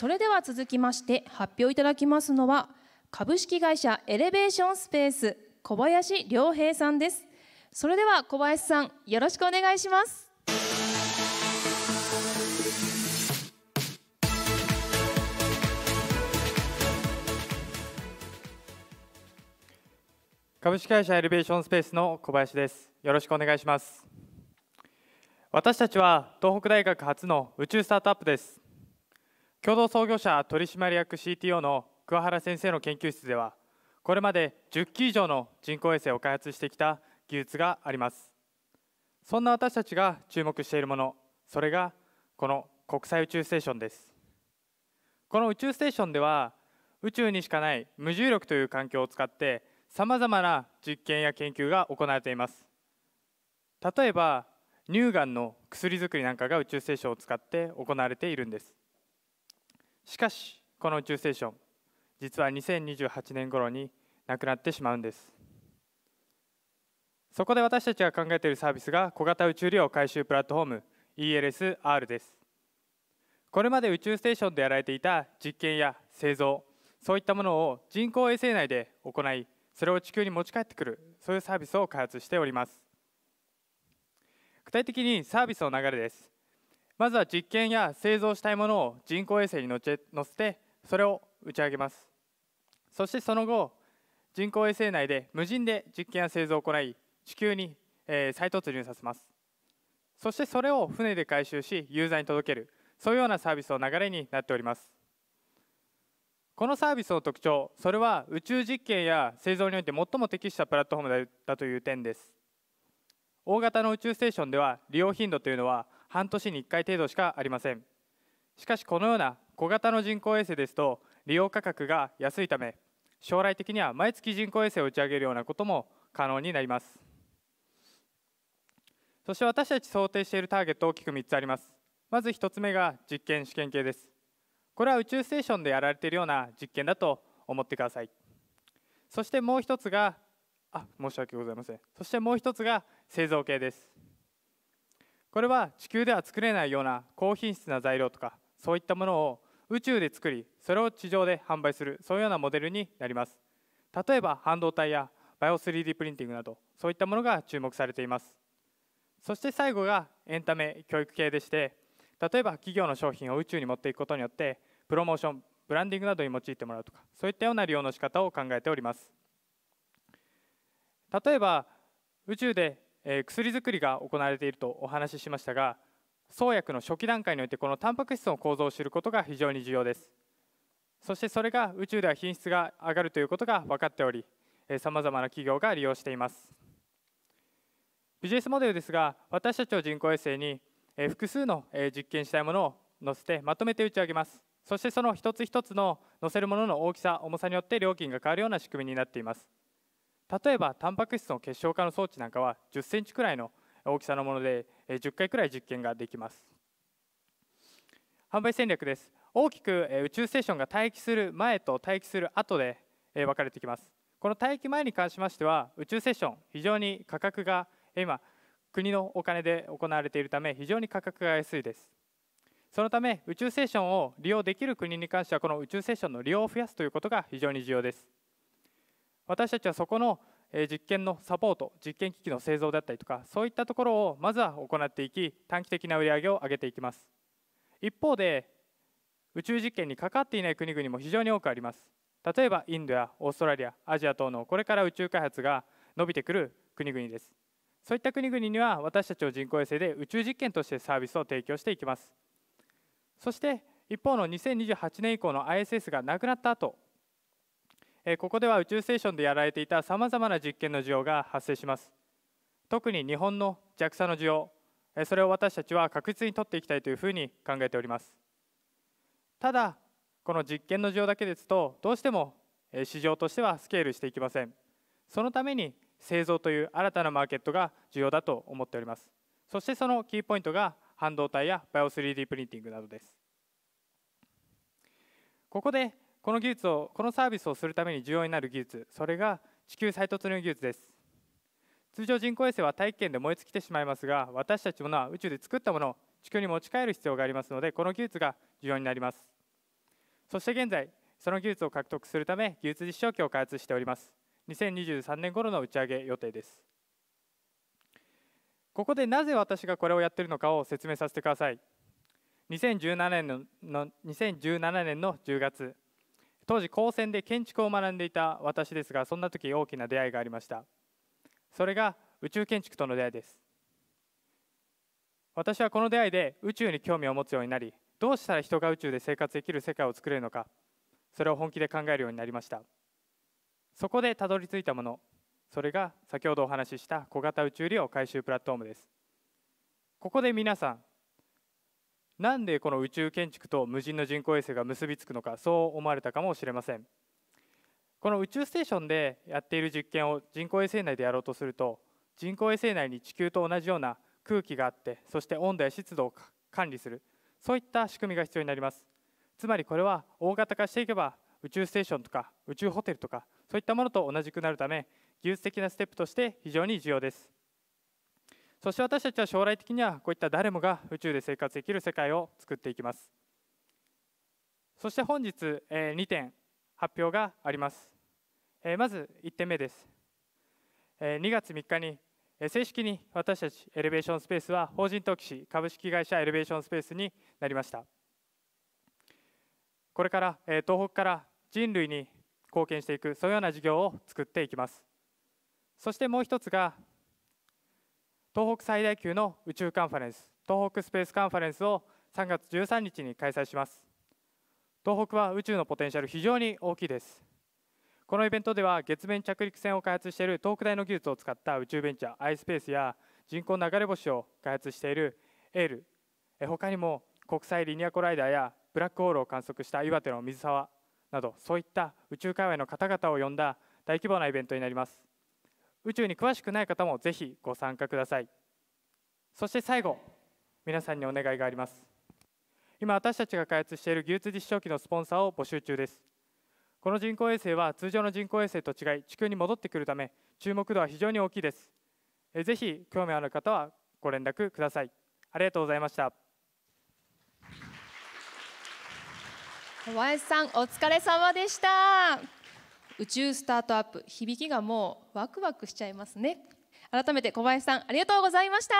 それでは続きまして発表いただきますのは株式会社エレベーションスペース小林良平さんですそれでは小林さんよろしくお願いします株式会社エレベーションスペースの小林ですよろしくお願いします私たちは東北大学初の宇宙スタートアップです共同創業者取締役 CTO の桑原先生の研究室ではこれまで10機以上の人工衛星を開発してきた技術がありますそんな私たちが注目しているものそれがこの国際宇宙ステーションですこの宇宙ステーションでは宇宙にしかない無重力という環境を使ってさまざまな実験や研究が行われています例えば乳がんの薬作りなんかが宇宙ステーションを使って行われているんですしかしこの宇宙ステーション実は2028年頃になくなってしまうんですそこで私たちが考えているサービスが小型宇宙利用回収プラットフォーム ELSR ですこれまで宇宙ステーションでやられていた実験や製造そういったものを人工衛星内で行いそれを地球に持ち帰ってくるそういうサービスを開発しております具体的にサービスの流れですまずは実験や製造したいものを人工衛星に乗せてそれを打ち上げますそしてその後人工衛星内で無人で実験や製造を行い地球に、え再突入させますそしてそれを船で回収しユーザーに届けるそういうようなサービスの流れになっておりますこのサービスの特徴それは宇宙実験や製造において最も適したプラットフォームだという点です大型の宇宙ステーションでは利用頻度というのは半年に1回程度しかありませんしかしこのような小型の人工衛星ですと利用価格が安いため将来的には毎月人工衛星を打ち上げるようなことも可能になりますそして私たち想定しているターゲット大きく3つありますまず1つ目が実験試験系ですこれは宇宙ステーションでやられているような実験だと思ってくださいそしてもう1つがあ申し訳ございませんそしてもう1つが製造系ですこれは地球では作れないような高品質な材料とかそういったものを宇宙で作りそれを地上で販売するそういうようなモデルになります例えば半導体やバイオ 3D プリンティングなどそういったものが注目されていますそして最後がエンタメ教育系でして例えば企業の商品を宇宙に持っていくことによってプロモーションブランディングなどに用いてもらうとかそういったような利用の仕方を考えております例えば宇宙で薬作りが行われているとお話ししましたが創薬の初期段階においてこのタンパク質の構造を知ることが非常に重要ですそしてそれが宇宙では品質が上がるということが分かっておりさまざまな企業が利用していますビジネスモデルですが私たちを人工衛星に複数の実験したいものを載せてまとめて打ち上げますそしてその一つ一つの載せるものの大きさ重さによって料金が変わるような仕組みになっています例えばタンパク質の結晶化の装置なんかは1 0センチくらいの大きさのもので10回くらい実験ができます販売戦略です大きく宇宙ステーションが待機する前と待機する後で分かれてきますこの待機前に関しましては宇宙ステーション非常に価格が今国のお金で行われているため非常に価格が安いですそのため宇宙ステーションを利用できる国に関してはこの宇宙ステーションの利用を増やすということが非常に重要です私たちはそこの実験のサポート実験機器の製造だったりとかそういったところをまずは行っていき短期的な売り上げを上げていきます一方で宇宙実験に関わっていない国々も非常に多くあります例えばインドやオーストラリアアジア等のこれから宇宙開発が伸びてくる国々ですそういった国々には私たちを人工衛星で宇宙実験としてサービスを提供していきますそして一方の2028年以降の ISS がなくなった後ここでは宇宙ステーションでやられていたさまざまな実験の需要が発生します特に日本の JAXA の需要それを私たちは確実に取っていきたいというふうに考えておりますただこの実験の需要だけですとどうしても市場としてはスケールしていきませんそのために製造という新たなマーケットが重要だと思っておりますそしてそのキーポイントが半導体やバイオ 3D プリンティングなどですここでこの技術をこのサービスをするために重要になる技術それが地球再突入技術です通常人工衛星は大気圏で燃え尽きてしまいますが私たちものは宇宙で作ったものを地球に持ち帰る必要がありますのでこの技術が重要になりますそして現在その技術を獲得するため技術実証機を開発しております2023年頃の打ち上げ予定ですここでなぜ私がこれをやっているのかを説明させてください2017年のの2017年の10月当時高専で建築を学んでいた私ですがそんな時大きな出会いがありましたそれが宇宙建築との出会いです私はこの出会いで宇宙に興味を持つようになりどうしたら人が宇宙で生活できる世界を作れるのかそれを本気で考えるようになりましたそこでたどり着いたものそれが先ほどお話しした小型宇宙利用回収プラットフォームですここで皆さんなんでこの宇宙建築と無人の人工衛星が結びつくのかそう思われたかもしれませんこの宇宙ステーションでやっている実験を人工衛星内でやろうとすると人工衛星内に地球と同じような空気があってそして温度や湿度を管理するそういった仕組みが必要になりますつまりこれは大型化していけば宇宙ステーションとか宇宙ホテルとかそういったものと同じくなるため技術的なステップとして非常に重要ですそして私たちは将来的にはこういった誰もが宇宙で生活できる世界を作っていきますそして本日2点発表がありますまず1点目です2月3日に正式に私たちエレベーションスペースは法人登記士株式会社エレベーションスペースになりましたこれから東北から人類に貢献していくそういうような事業を作っていきますそしてもう一つが東北最大級の宇宙カンファレンス東北スペースカンファレンスを3月13日に開催します東北は宇宙のポテンシャル非常に大きいですこのイベントでは月面着陸船を開発している東北大の技術を使った宇宙ベンチャーアイスペースや人工流れ星を開発しているエ EL 他にも国際リニアコライダーやブラックホールを観測した岩手の水沢などそういった宇宙界隈の方々を呼んだ大規模なイベントになります宇宙に詳しくない方もぜひご参加くださいそして最後皆さんにお願いがあります今私たちが開発している技術実証機のスポンサーを募集中ですこの人工衛星は通常の人工衛星と違い地球に戻ってくるため注目度は非常に大きいですぜひ興味ある方はご連絡くださいありがとうございました小林さんお疲れ様でした宇宙スタートアップ響きがもうワクワクしちゃいますね改めて小林さんありがとうございました